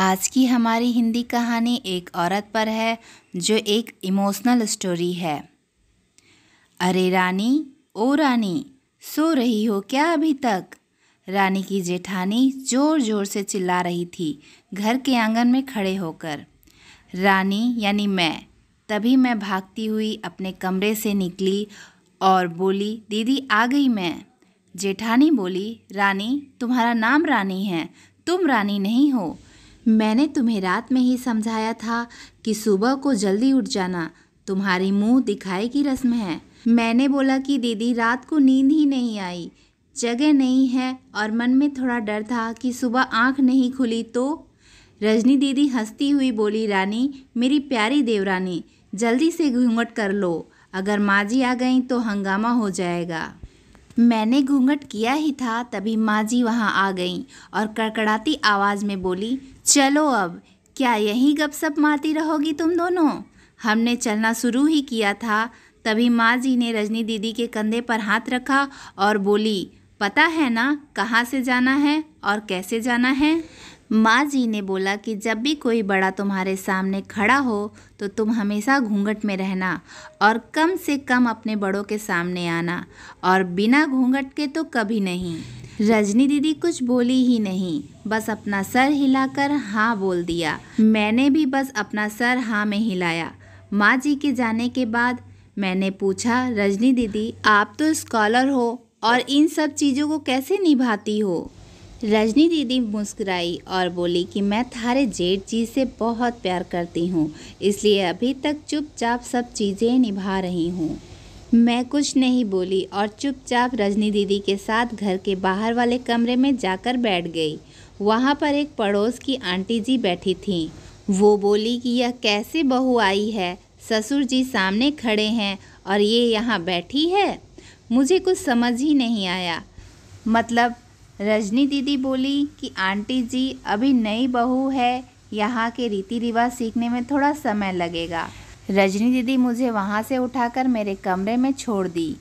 आज की हमारी हिंदी कहानी एक औरत पर है जो एक इमोशनल स्टोरी है अरे रानी ओ रानी सो रही हो क्या अभी तक रानी की जेठानी ज़ोर ज़ोर से चिल्ला रही थी घर के आंगन में खड़े होकर रानी यानी मैं तभी मैं भागती हुई अपने कमरे से निकली और बोली दीदी आ गई मैं जेठानी बोली रानी तुम्हारा नाम रानी है तुम रानी नहीं हो मैंने तुम्हें रात में ही समझाया था कि सुबह को जल्दी उठ जाना तुम्हारी मुंह दिखाई की रस्म है मैंने बोला कि दीदी रात को नींद ही नहीं आई जगह नहीं है और मन में थोड़ा डर था कि सुबह आंख नहीं खुली तो रजनी दीदी हंसती हुई बोली रानी मेरी प्यारी देवरानी जल्दी से घूंघट कर लो अगर माँ जी आ गई तो हंगामा हो जाएगा मैंने घूंघट किया ही था तभी माँ जी वहाँ आ गईं और कड़कड़ाती आवाज़ में बोली चलो अब क्या यहीं सप मारती रहोगी तुम दोनों हमने चलना शुरू ही किया था तभी माँ जी ने रजनी दीदी के कंधे पर हाथ रखा और बोली पता है ना कहाँ से जाना है और कैसे जाना है माँ जी ने बोला कि जब भी कोई बड़ा तुम्हारे सामने खड़ा हो तो तुम हमेशा घूंघट में रहना और कम से कम अपने बड़ों के सामने आना और बिना घूंघट के तो कभी नहीं रजनी दीदी कुछ बोली ही नहीं बस अपना सर हिलाकर हाँ बोल दिया मैंने भी बस अपना सर हाँ में हिलाया माँ जी के जाने के बाद मैंने पूछा रजनी दीदी आप तो स्कॉलर हो और इन सब चीज़ों को कैसे निभाती हो रजनी दीदी मुस्कुराई और बोली कि मैं थारे जेठ जी से बहुत प्यार करती हूँ इसलिए अभी तक चुपचाप सब चीज़ें निभा रही हूँ मैं कुछ नहीं बोली और चुपचाप रजनी दीदी के साथ घर के बाहर वाले कमरे में जाकर बैठ गई वहाँ पर एक पड़ोस की आंटी जी बैठी थीं वो बोली कि यह कैसे बहू आई है ससुर जी सामने खड़े हैं और ये यहाँ बैठी है मुझे कुछ समझ ही नहीं आया मतलब रजनी दीदी बोली कि आंटी जी अभी नई बहू है यहाँ के रीति रिवाज सीखने में थोड़ा समय लगेगा रजनी दीदी मुझे वहाँ से उठाकर मेरे कमरे में छोड़ दी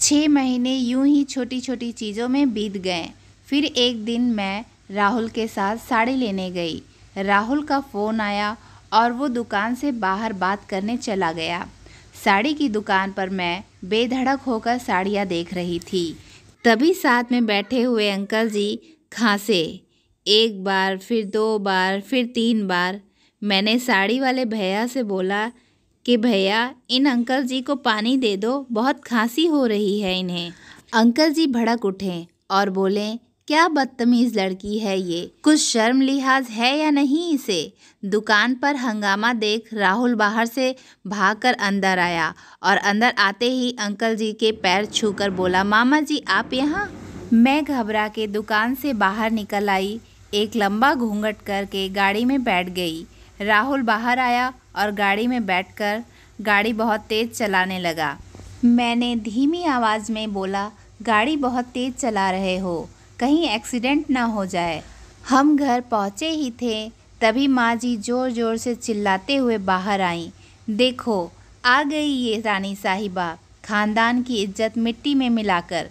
छः महीने यूं ही छोटी छोटी चीज़ों में बीत गए फिर एक दिन मैं राहुल के साथ साड़ी लेने गई राहुल का फ़ोन आया और वो दुकान से बाहर बात करने चला गया साड़ी की दुकान पर मैं बेधड़क होकर साड़ियाँ देख रही थी तभी साथ में बैठे हुए अंकल जी खांसे एक बार फिर दो बार फिर तीन बार मैंने साड़ी वाले भैया से बोला कि भैया इन अंकल जी को पानी दे दो बहुत खांसी हो रही है इन्हें अंकल जी भड़क उठे और बोले क्या बदतमीज लड़की है ये कुछ शर्म लिहाज है या नहीं इसे दुकान पर हंगामा देख राहुल बाहर से भागकर अंदर आया और अंदर आते ही अंकल जी के पैर छूकर बोला मामा जी आप यहाँ मैं घबरा के दुकान से बाहर निकल आई एक लंबा घूंघट करके गाड़ी में बैठ गई राहुल बाहर आया और गाड़ी में बैठकर गाड़ी बहुत तेज़ चलाने लगा मैंने धीमी आवाज़ में बोला गाड़ी बहुत तेज़ चला रहे हो कहीं एक्सीडेंट ना हो जाए हम घर पहुँचे ही थे तभी माँ जी ज़ोर ज़ोर से चिल्लाते हुए बाहर आईं देखो आ गई ये रानी साहिबा खानदान की इज्जत मिट्टी में मिलाकर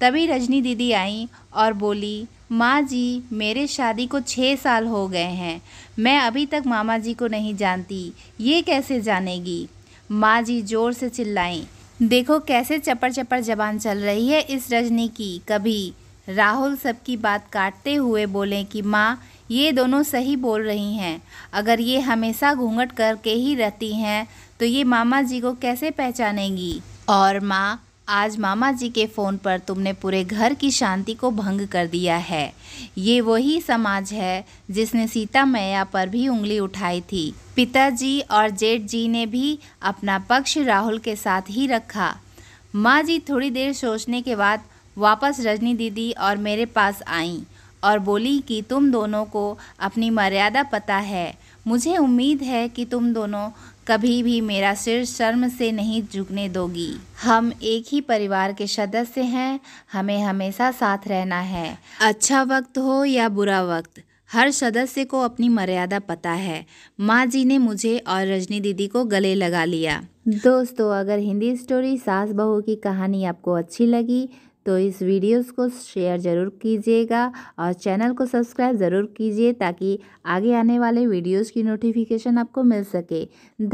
तभी रजनी दीदी आई और बोली माँ जी मेरे शादी को छः साल हो गए हैं मैं अभी तक मामा जी को नहीं जानती ये कैसे जानेगी माँ जी ज़ोर से चिल्लाएं देखो कैसे चपड़ चपड़ जबान चल रही है इस रजनी की कभी राहुल सबकी बात काटते हुए बोले कि माँ ये दोनों सही बोल रही हैं अगर ये हमेशा घूंघट करके ही रहती हैं तो ये मामा जी को कैसे पहचानेंगी और माँ आज मामा जी के फ़ोन पर तुमने पूरे घर की शांति को भंग कर दिया है ये वही समाज है जिसने सीता मैया पर भी उंगली उठाई थी पिताजी और जेठ जी ने भी अपना पक्ष राहुल के साथ ही रखा माँ जी थोड़ी देर सोचने के बाद वापस रजनी दीदी और मेरे पास आईं और बोली कि तुम दोनों को अपनी मर्यादा पता है मुझे उम्मीद है कि तुम दोनों कभी भी मेरा सिर शर्म से नहीं झुकने दोगी हम एक ही परिवार के सदस्य हैं हमें हमेशा साथ रहना है अच्छा वक्त हो या बुरा वक्त हर सदस्य को अपनी मर्यादा पता है माँ जी ने मुझे और रजनी दीदी को गले लगा लिया दोस्तों अगर हिंदी स्टोरी सास बहू की कहानी आपको अच्छी लगी तो इस वीडियोस को शेयर ज़रूर कीजिएगा और चैनल को सब्सक्राइब ज़रूर कीजिए ताकि आगे आने वाले वीडियोस की नोटिफिकेशन आपको मिल सके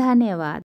धन्यवाद